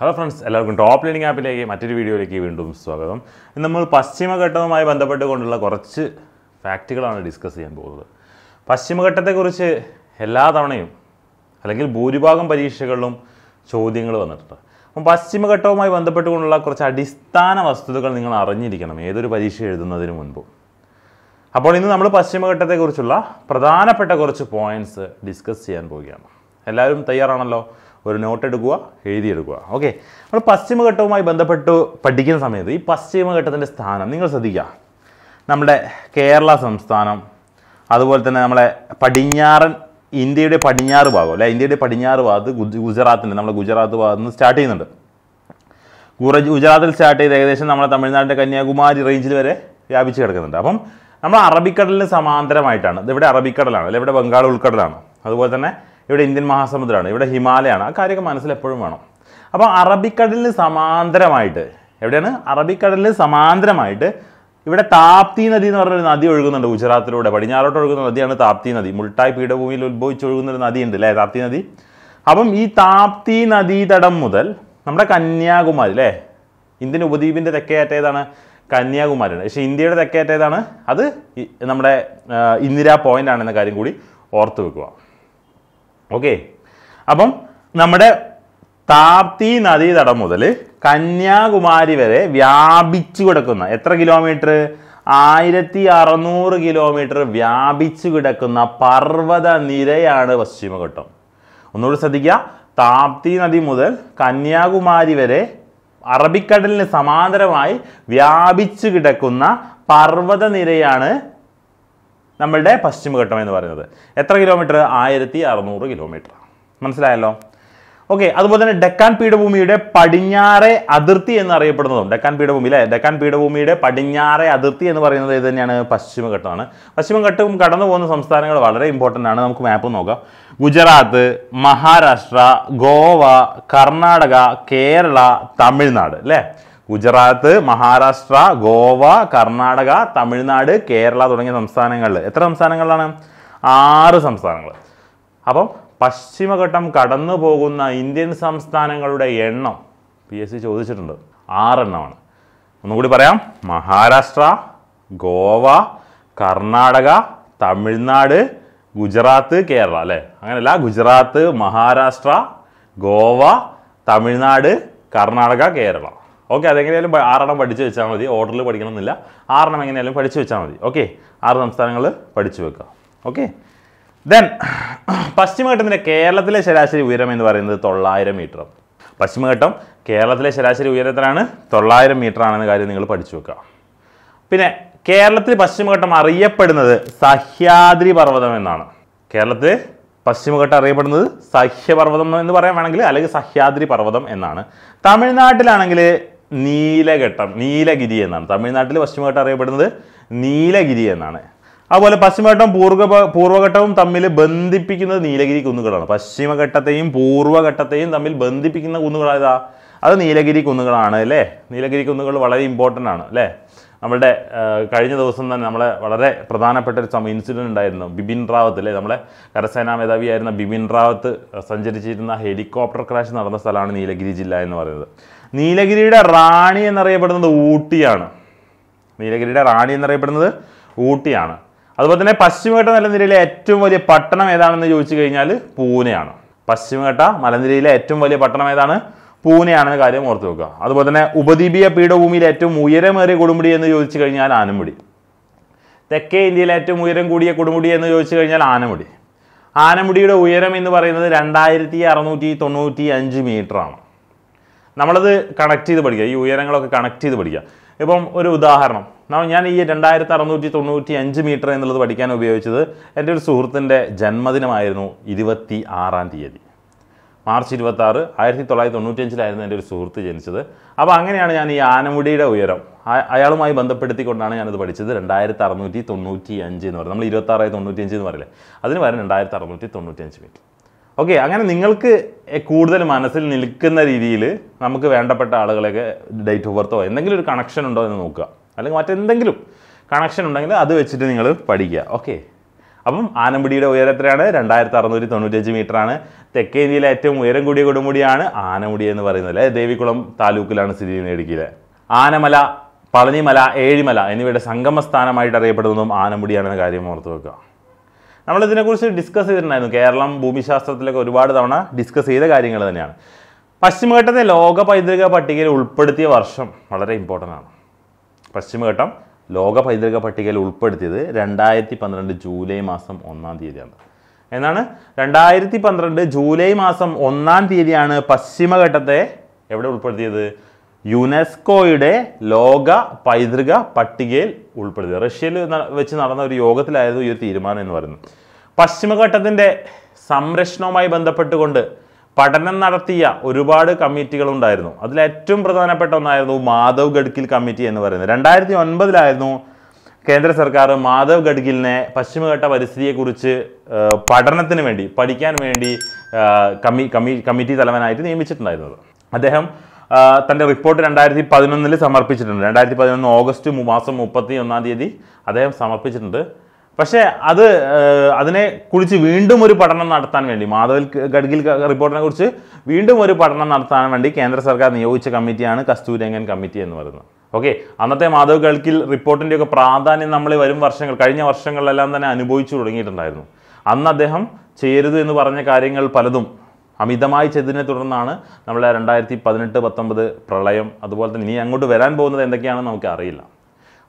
hello friends എല്ലാവർക്കും top learning ആപ്പിലേക്ക് മറ്റൊരു വീഡിയോയിലേക്ക് വീണ്ടും സ്വാഗതം ഇന്ന് നമ്മൾ പശ്ചിമഘട്ടവുമായി ബന്ധപ്പെട്ടുകൊണ്ടുള്ള കുറച്ച് ഫാക്റ്റുകളാണ് ഡിസ്കസ് ചെയ്യാൻ പോകുന്നത് പശ്ചിമഘട്ടത്തെക്കുറിച്ച് എല്ലാ തവണയും അല്ലെങ്കിൽ ഭൂരിഭാഗം പരീക്ഷകളിലും ചോദ്യങ്ങൾ വന്നിട്ടുണ്ട് അപ്പം പശ്ചിമഘട്ടവുമായി ബന്ധപ്പെട്ടുകൊണ്ടുള്ള കുറച്ച് അടിസ്ഥാന വസ്തുതകൾ നിങ്ങൾ അറിഞ്ഞിരിക്കണം ഏതൊരു പരീക്ഷ എഴുതുന്നതിന് മുൻപും അപ്പോൾ ഇന്ന് നമ്മൾ പശ്ചിമഘട്ടത്തെക്കുറിച്ചുള്ള പ്രധാനപ്പെട്ട കുറച്ച് പോയിൻറ്റ്സ് ഡിസ്കസ് ചെയ്യാൻ പോവുകയാണ് എല്ലാവരും തയ്യാറാണല്ലോ ഒരു നോട്ട് എടുക്കുക എഴുതിയെടുക്കുക ഓക്കെ നമ്മൾ പശ്ചിമഘട്ടവുമായി ബന്ധപ്പെട്ട് പഠിക്കുന്ന സമയത്ത് ഈ പശ്ചിമഘട്ടത്തിൻ്റെ സ്ഥാനം നിങ്ങൾ ശ്രദ്ധിക്കുക നമ്മുടെ കേരള സംസ്ഥാനം അതുപോലെ തന്നെ നമ്മളെ പടിഞ്ഞാറൻ ഇന്ത്യയുടെ പടിഞ്ഞാറ് ഭാഗം അല്ലെ ഇന്ത്യയുടെ പടിഞ്ഞാറ് ഭാഗത്ത് ഗുജറാത്തിൻ്റെ നമ്മൾ ഗുജറാത്ത് ഭാഗത്ത് നിന്ന് സ്റ്റാർട്ട് ചെയ്യുന്നുണ്ട് ഗുജറാത്തിൽ സ്റ്റാർട്ട് ചെയ്ത് ഏകദേശം നമ്മുടെ തമിഴ്നാടിൻ്റെ കന്യാകുമാരി റേഞ്ചിൽ വരെ വ്യാപിച്ച് കിടക്കുന്നുണ്ട് അപ്പം നമ്മൾ അറബിക്കടലിന് സമാന്തരമായിട്ടാണ് ഇതിവിടെ അറബിക്കടലാണ് അല്ലെ ഇവിടെ ബംഗാൾ ഉൾക്കടലാണ് അതുപോലെ തന്നെ ഇവിടെ ഇന്ത്യൻ മഹാസമുദ്രമാണ് ഇവിടെ ഹിമാലയമാണ് ആ കാര്യമൊക്കെ മനസ്സിൽ എപ്പോഴും വേണം അപ്പോൾ അറബിക്കടലിന് സമാന്തരമായിട്ട് എവിടെയാണ് അറബിക്കടലിന് സമാന്തരമായിട്ട് ഇവിടെ താപ്തി നദി എന്ന് പറഞ്ഞൊരു നദി ഒഴുകുന്നുണ്ട് ഗുജറാത്തിലൂടെ പടിഞ്ഞാറോട്ട് ഒഴുകുന്ന നദിയാണ് താപ്തി നദി മുൾട്ടായ് പീഠഭൂമിയിൽ ഒഴുകുന്ന ഒരു നദിയുണ്ട് അല്ലേ താപ്തി നദി അപ്പം ഈ താപ്തി നദീതടം മുതൽ നമ്മുടെ കന്യാകുമാരി അല്ലേ ഇന്ത്യൻ ഉപദ്വീപിൻ്റെ തെക്കേറ്റേതാണ് കന്യാകുമാരിയാണ് പക്ഷേ ഇന്ത്യയുടെ തെക്കേറ്റേതാണ് അത് നമ്മുടെ ഇന്ദിരാ പോയിൻ്റ് ആണെന്ന കാര്യം കൂടി ഓർത്ത് വെക്കുക ഓക്കെ അപ്പം നമ്മുടെ താപ്തി തടം മുതൽ കന്യാകുമാരി വരെ വ്യാപിച്ചു കിടക്കുന്ന എത്ര കിലോമീറ്റർ ആയിരത്തി അറുന്നൂറ് കിലോമീറ്റർ വ്യാപിച്ചു കിടക്കുന്ന പർവ്വത നിരയാണ് പശ്ചിമഘട്ടം ഒന്നുകൂടി ശ്രദ്ധിക്കുക താപ്തി നദി മുതൽ കന്യാകുമാരി വരെ അറബിക്കടലിന് സമാന്തരമായി വ്യാപിച്ചു കിടക്കുന്ന പർവ്വത നിരയാണ് നമ്മളുടെ പശ്ചിമഘട്ടം എന്ന് പറയുന്നത് എത്ര കിലോമീറ്റർ ആയിരത്തി അറുന്നൂറ് കിലോമീറ്റർ മനസ്സിലായല്ലോ ഓക്കെ അതുപോലെ തന്നെ ഡെക്കാൻ പീഠഭൂമിയുടെ പടിഞ്ഞാറെ അതിർത്തി എന്നറിയപ്പെടുന്നതും ഡെക്കാൻ പീഠഭൂമി അല്ലേ ഡെക്കാൻ പീഠഭൂമിയുടെ പടിഞ്ഞാറെ അതിർത്തി എന്ന് പറയുന്നത് ഇത് തന്നെയാണ് പശ്ചിമഘട്ടമാണ് പശ്ചിമഘട്ടം കടന്നു പോകുന്ന സംസ്ഥാനങ്ങൾ വളരെ ഇമ്പോർട്ടൻ്റ് ആണ് നമുക്ക് മാപ്പ് നോക്കാം ഗുജറാത്ത് മഹാരാഷ്ട്ര ഗോവ കർണാടക കേരള തമിഴ്നാട് അല്ലേ ഗുജറാത്ത് മഹാരാഷ്ട്ര ഗോവ കർണാടക തമിഴ്നാട് കേരള തുടങ്ങിയ സംസ്ഥാനങ്ങളിൽ എത്ര സംസ്ഥാനങ്ങളിലാണ് ആറ് സംസ്ഥാനങ്ങൾ അപ്പം പശ്ചിമഘട്ടം കടന്നു പോകുന്ന ഇന്ത്യൻ സംസ്ഥാനങ്ങളുടെ എണ്ണം പി എസ് സി ചോദിച്ചിട്ടുണ്ട് ആറെണ്ണമാണ് ഒന്നുകൂടി പറയാം മഹാരാഷ്ട്ര ഗോവ കർണാടക തമിഴ്നാട് ഗുജറാത്ത് കേരള അല്ലേ അങ്ങനെയല്ല ഗുജറാത്ത് മഹാരാഷ്ട്ര ഗോവ തമിഴ്നാട് കർണാടക കേരള ഓക്കെ അതെങ്ങനെയാലും ആറെണ്ണം പഠിച്ചു വെച്ചാൽ മതി ഓർഡറിൽ പഠിക്കണമെന്നില്ല ആറെണ്ണം എങ്ങനെയാലും പഠിച്ചു വെച്ചാൽ മതി ഓക്കെ ആറ് സംസ്ഥാനങ്ങൾ പഠിച്ചു വെക്കുക ഓക്കെ ദെൻ പശ്ചിമഘട്ടത്തിൻ്റെ കേരളത്തിലെ ശരാശരി ഉയരം എന്ന് പറയുന്നത് തൊള്ളായിരം മീറ്റർ പശ്ചിമഘട്ടം കേരളത്തിലെ ശരാശരി ഉയരത്തിലാണ് തൊള്ളായിരം മീറ്റർ ആണെന്ന കാര്യം നിങ്ങൾ പഠിച്ചു വെക്കുക പിന്നെ കേരളത്തിൽ പശ്ചിമഘട്ടം അറിയപ്പെടുന്നത് സഹ്യാദ്രി പർവ്വതം എന്നാണ് കേരളത്തിൽ പശ്ചിമഘട്ടം അറിയപ്പെടുന്നത് സഹ്യപർവ്വതം എന്ന് പറയാൻ വേണമെങ്കിൽ അല്ലെങ്കിൽ സഹ്യാദ്രി പർവ്വതം എന്നാണ് തമിഴ്നാട്ടിലാണെങ്കിൽ നീലഘട്ടം നീലഗിരി എന്നാണ് തമിഴ്നാട്ടിൽ പശ്ചിമഘട്ടം അറിയപ്പെടുന്നത് നീലഗിരി എന്നാണ് അതുപോലെ പശ്ചിമഘട്ടം പൂർവ്വ പൂർവ്വഘട്ടവും തമ്മിൽ ബന്ധിപ്പിക്കുന്നത് നീലഗിരി കുന്നുകളാണ് പശ്ചിമഘട്ടത്തെയും പൂർവ്വഘട്ടത്തെയും തമ്മിൽ ബന്ധിപ്പിക്കുന്ന കുന്നുകളായതാ അത് നീലഗിരി കുന്നുകളാണ് അല്ലേ നീലഗിരി കുന്നുകൾ വളരെ ഇമ്പോർട്ടൻ്റ് ആണ് അല്ലേ നമ്മുടെ കഴിഞ്ഞ ദിവസം തന്നെ നമ്മളെ വളരെ പ്രധാനപ്പെട്ട ഒരു സമയം ഇൻസിഡൻറ്റ് ഉണ്ടായിരുന്നു ബിപിൻ റാവത്ത് അല്ലേ നമ്മളെ കരസേനാ മേധാവിയായിരുന്ന ബിപിൻ റാവത്ത് സഞ്ചരിച്ചിരുന്ന ഹെലികോപ്റ്റർ ക്രാഷ് നടന്ന സ്ഥലമാണ് നീലഗിരി ജില്ല എന്ന് പറയുന്നത് നീലഗിരിയുടെ റാണി എന്നറിയപ്പെടുന്നത് ഊട്ടിയാണ് നീലഗിരിയുടെ റാണി എന്നറിയപ്പെടുന്നത് ഊട്ടിയാണ് അതുപോലെ തന്നെ പശ്ചിമഘട്ട മലനിരയിലെ ഏറ്റവും വലിയ പട്ടണം ഏതാണെന്ന് ചോദിച്ചു കഴിഞ്ഞാൽ പൂനെയാണ് പശ്ചിമഘട്ട മലനിരയിലെ ഏറ്റവും വലിയ പട്ടണം ഏതാണ് പൂനെയാണെന്ന കാര്യം ഓർത്ത് വെക്കുക അതുപോലെ തന്നെ ഉപദ്വീപീയ പീഠഭൂമിയിലെ ഏറ്റവും ഉയരമേറിയ കൊടുമുടി എന്ന് ചോദിച്ചു കഴിഞ്ഞാൽ ആനമുടി തെക്കേ ഇന്ത്യയിലെ ഏറ്റവും ഉയരം കൂടിയ കൊടുമുടി എന്ന് ചോദിച്ചു കഴിഞ്ഞാൽ ആനമുടി ആനമുടിയുടെ ഉയരം എന്ന് പറയുന്നത് രണ്ടായിരത്തി അറുന്നൂറ്റി തൊണ്ണൂറ്റി അഞ്ച് മീറ്ററാണ് നമ്മളത് കണക്ട് ചെയ്ത് പഠിക്കുക ഈ ഉയരങ്ങളൊക്കെ കണക്ട് ചെയ്ത് പഠിക്കുക ഇപ്പം ഒരു ഉദാഹരണം ഞാൻ ഈ രണ്ടായിരത്തി അറുന്നൂറ്റി തൊണ്ണൂറ്റി അഞ്ച് മീറ്റർ എന്നുള്ളത് പഠിക്കാൻ ഉപയോഗിച്ചത് എൻ്റെ ഒരു സുഹൃത്തിൻ്റെ ജന്മദിനമായിരുന്നു ഇരുപത്തി ആറാം തീയതി മാർച്ച് ഇരുപത്തി ആറ് ആയിരത്തി തൊള്ളായിരത്തി തൊണ്ണൂറ്റഞ്ചിലായിരുന്നു എൻ്റെ ഒരു സുഹൃത്ത് ജനിച്ചത് അപ്പോൾ അങ്ങനെയാണ് ഞാൻ ഈ ആനമുടിയുടെ ഉയരം അയാളുമായി ബന്ധപ്പെടുത്തിക്കൊണ്ടാണ് ഞാനത് പഠിച്ചത് രണ്ടായിരത്തി അറുന്നൂറ്റി തൊണ്ണൂറ്റി അഞ്ച് എന്ന് പറയുന്നത് നമ്മൾ ഇരുപത്താറായി തൊണ്ണൂറ്റി അഞ്ച് എന്ന് പറയില്ലേ അതിന് പകരം രണ്ടായിരത്തി അറുന്നൂറ്റി തൊണ്ണൂറ്റി അഞ്ച് മീറ്റർ ഓക്കെ അങ്ങനെ നിങ്ങൾക്ക് കൂടുതൽ മനസ്സിൽ നിൽക്കുന്ന രീതിയിൽ നമുക്ക് വേണ്ടപ്പെട്ട ആളുകളെയൊക്കെ ഡേറ്റ് ഓഫ് ബർത്തോ എന്തെങ്കിലും ഒരു കണക്ഷൻ ഉണ്ടോ എന്ന് നോക്കുക അല്ലെങ്കിൽ മറ്റെന്തെങ്കിലും കണക്ഷൻ ഉണ്ടെങ്കിൽ അത് വെച്ചിട്ട് നിങ്ങൾ പഠിക്കുക ഓക്കെ അപ്പം ആനമുടിയുടെ ഉയരം എത്രയാണ് രണ്ടായിരത്തി അറുന്നൂറ്റി തൊണ്ണൂറ്റഞ്ച് മീറ്ററാണ് തെക്കേ ഇന്ത്യയിലെ ഏറ്റവും ഉയരം കൂടിയ കൊടുമുടിയാണ് ആനമുടി എന്ന് പറയുന്നത് അല്ലേ ദേവികുളം താലൂക്കിലാണ് സ്ഥിതി ചെയ്യുന്നത് ഇടുക്കിയിൽ ആനമല പളനിമല ഏഴിമല എന്നിവയുടെ സംഗമ സ്ഥാനമായിട്ട് അറിയപ്പെടുന്നതും ആനമുടിയാണെന്ന കാര്യം ഓർത്ത് വെക്കുക നമ്മളിതിനെക്കുറിച്ച് ഡിസ്കസ് ചെയ്തിട്ടുണ്ടായിരുന്നു കേരളം ഭൂമിശാസ്ത്രത്തിലൊക്കെ ഒരുപാട് തവണ ഡിസ്കസ് ചെയ്ത കാര്യങ്ങൾ തന്നെയാണ് പശ്ചിമഘട്ടത്തെ ലോക പൈതൃക പട്ടികയിൽ ഉൾപ്പെടുത്തിയ വർഷം വളരെ ഇമ്പോർട്ടൻ്റ് ആണ് പശ്ചിമഘട്ടം ലോക പൈതൃക പട്ടികയിൽ ഉൾപ്പെടുത്തിയത് രണ്ടായിരത്തി പന്ത്രണ്ട് ജൂലൈ മാസം ഒന്നാം തീയതിയാണ് എന്നാണ് രണ്ടായിരത്തി പന്ത്രണ്ട് ജൂലൈ മാസം ഒന്നാം തീയതിയാണ് പശ്ചിമഘട്ടത്തെ എവിടെ ഉൾപ്പെടുത്തിയത് യുനെസ്കോയുടെ ലോക പൈതൃക പട്ടികയിൽ ഉൾപ്പെടുത്തി റഷ്യയിൽ വെച്ച് നടന്ന ഒരു യോഗത്തിലായിരുന്നു ഈ ഒരു തീരുമാനം എന്ന് പറയുന്നത് പശ്ചിമഘട്ടത്തിൻ്റെ സംരക്ഷണവുമായി ബന്ധപ്പെട്ടുകൊണ്ട് പഠനം നടത്തിയ ഒരുപാട് കമ്മിറ്റികൾ ഉണ്ടായിരുന്നു അതിൽ ഏറ്റവും പ്രധാനപ്പെട്ട ഒന്നായിരുന്നു മാധവ് ഗഡ്കിൽ കമ്മിറ്റി എന്ന് പറയുന്നത് രണ്ടായിരത്തി ഒൻപതിലായിരുന്നു കേന്ദ്ര സർക്കാർ മാധവ് ഗഡ്ഗിലിനെ പശ്ചിമഘട്ട പരിസ്ഥിതിയെക്കുറിച്ച് പഠനത്തിന് വേണ്ടി പഠിക്കാൻ വേണ്ടി കമ്മി കമ്മി കമ്മിറ്റി തലവനായിട്ട് നിയമിച്ചിട്ടുണ്ടായിരുന്നത് അദ്ദേഹം തൻ്റെ റിപ്പോർട്ട് രണ്ടായിരത്തി പതിനൊന്നിൽ സമർപ്പിച്ചിട്ടുണ്ട് രണ്ടായിരത്തി പതിനൊന്ന് ഓഗസ്റ്റ് മാസം മുപ്പത്തി ഒന്നാം തീയതി അദ്ദേഹം സമർപ്പിച്ചിട്ടുണ്ട് പക്ഷേ അത് അതിനെ കുറിച്ച് വീണ്ടും ഒരു പഠനം നടത്താൻ വേണ്ടി മാധവൽ ഗഡ്ഗിൽ റിപ്പോർട്ടിനെ കുറിച്ച് വീണ്ടും ഒരു പഠനം നടത്താൻ വേണ്ടി കേന്ദ്ര സർക്കാർ നിയോഗിച്ച കമ്മിറ്റിയാണ് കസ്തൂരംഗൻ കമ്മിറ്റി എന്ന് പറയുന്നത് ഓക്കെ അന്നത്തെ മാധവ് ഗഡ്ഗിൽ റിപ്പോർട്ടിൻ്റെയൊക്കെ പ്രാധാന്യം നമ്മൾ വരും വർഷങ്ങൾ കഴിഞ്ഞ വർഷങ്ങളിലെല്ലാം തന്നെ അനുഭവിച്ചു തുടങ്ങിയിട്ടുണ്ടായിരുന്നു അന്ന് അദ്ദേഹം ചെയ്യരുത് എന്ന് പറഞ്ഞ കാര്യങ്ങൾ പലതും അമിതമായി ചെയ്തതിനെ തുടർന്നാണ് നമ്മളെ രണ്ടായിരത്തി പതിനെട്ട് പത്തൊമ്പത് പ്രളയം അതുപോലെ തന്നെ ഇനി അങ്ങോട്ട് വരാൻ പോകുന്നത് എന്തൊക്കെയാണെന്ന് നമുക്ക് അറിയില്ല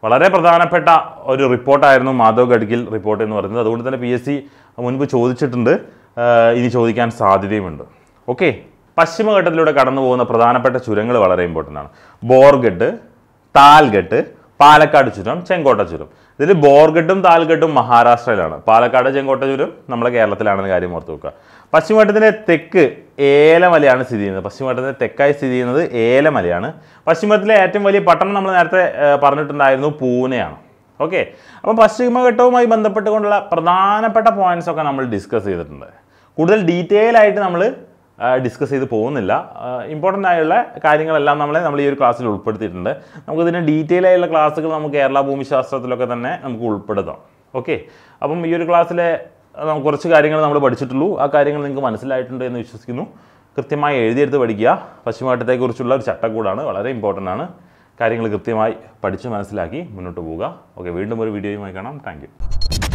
വളരെ പ്രധാനപ്പെട്ട ഒരു റിപ്പോർട്ടായിരുന്നു മാധവ് ഗഡ്ഗിൽ റിപ്പോർട്ട് എന്ന് പറയുന്നത് അതുകൊണ്ട് തന്നെ പി എസ് സി മുൻപ് ചോദിച്ചിട്ടുണ്ട് ഇനി ചോദിക്കാൻ സാധ്യതയുമുണ്ട് ഓക്കെ പശ്ചിമഘട്ടത്തിലൂടെ കടന്നു പോകുന്ന പ്രധാനപ്പെട്ട ചുരങ്ങൾ വളരെ ഇമ്പോർട്ടൻ്റ് ആണ് ബോർഗെട്ട് താൽഗെട്ട് പാലക്കാട് ചുരം ചെങ്കോട്ട ചുരം ഇതിൽ ബോർഗഡും താൽഗഡും മഹാരാഷ്ട്രയിലാണ് പാലക്കാട് ചെങ്കോട്ടയൂരും നമ്മുടെ കേരളത്തിലാണെന്ന് കാര്യം ഓർത്ത് വെക്കുക പശ്ചിമഘട്ടത്തിൻ്റെ തെക്ക് ഏലമലയാണ് സ്ഥിതി ചെയ്യുന്നത് പശ്ചിമഘട്ടത്തിൻ്റെ തെക്കായി സ്ഥിതി ചെയ്യുന്നത് ഏലമലയാണ് പശ്ചിമത്തിലെ ഏറ്റവും വലിയ പട്ടണം നമ്മൾ നേരത്തെ പറഞ്ഞിട്ടുണ്ടായിരുന്നു പൂനെയാണ് ഓക്കെ അപ്പോൾ പശ്ചിമഘട്ടവുമായി ബന്ധപ്പെട്ടുകൊണ്ടുള്ള പ്രധാനപ്പെട്ട പോയിന്റ്സ് ഒക്കെ നമ്മൾ ഡിസ്കസ് ചെയ്തിട്ടുണ്ട് കൂടുതൽ ഡീറ്റെയിൽ ആയിട്ട് നമ്മൾ ഡിസ്കസ് ചെയ്ത് പോകുന്നില്ല ഇമ്പോർട്ടൻ്റ് ആയുള്ള കാര്യങ്ങളെല്ലാം നമ്മളെ നമ്മൾ ഈ ഒരു ക്ലാസ്സിൽ ഉൾപ്പെടുത്തിയിട്ടുണ്ട് നമുക്കിതിൻ്റെ ഡീറ്റെയിൽ ആയുള്ള ക്ലാസ്സുകൾ നമുക്ക് കേരള ഭൂമിശാസ്ത്രത്തിലൊക്കെ തന്നെ നമുക്ക് ഉൾപ്പെടുത്താം ഓക്കെ അപ്പം ഈ ഒരു ക്ലാസ്സിലെ കുറച്ച് കാര്യങ്ങൾ നമ്മൾ പഠിച്ചിട്ടുള്ളൂ ആ കാര്യങ്ങൾ നിങ്ങൾക്ക് മനസ്സിലായിട്ടുണ്ട് എന്ന് വിശ്വസിക്കുന്നു കൃത്യമായി എഴുതിയെടുത്ത് പഠിക്കുക പശ്ചിമഘട്ടത്തെക്കുറിച്ചുള്ള ഒരു ചട്ടക്കൂടാണ് വളരെ ഇമ്പോർട്ടൻ്റ് ആണ് കാര്യങ്ങൾ കൃത്യമായി പഠിച്ച് മനസ്സിലാക്കി മുന്നോട്ട് പോവുക ഓക്കെ വീണ്ടും ഒരു വീഡിയോയുമായി കാണാം താങ്ക്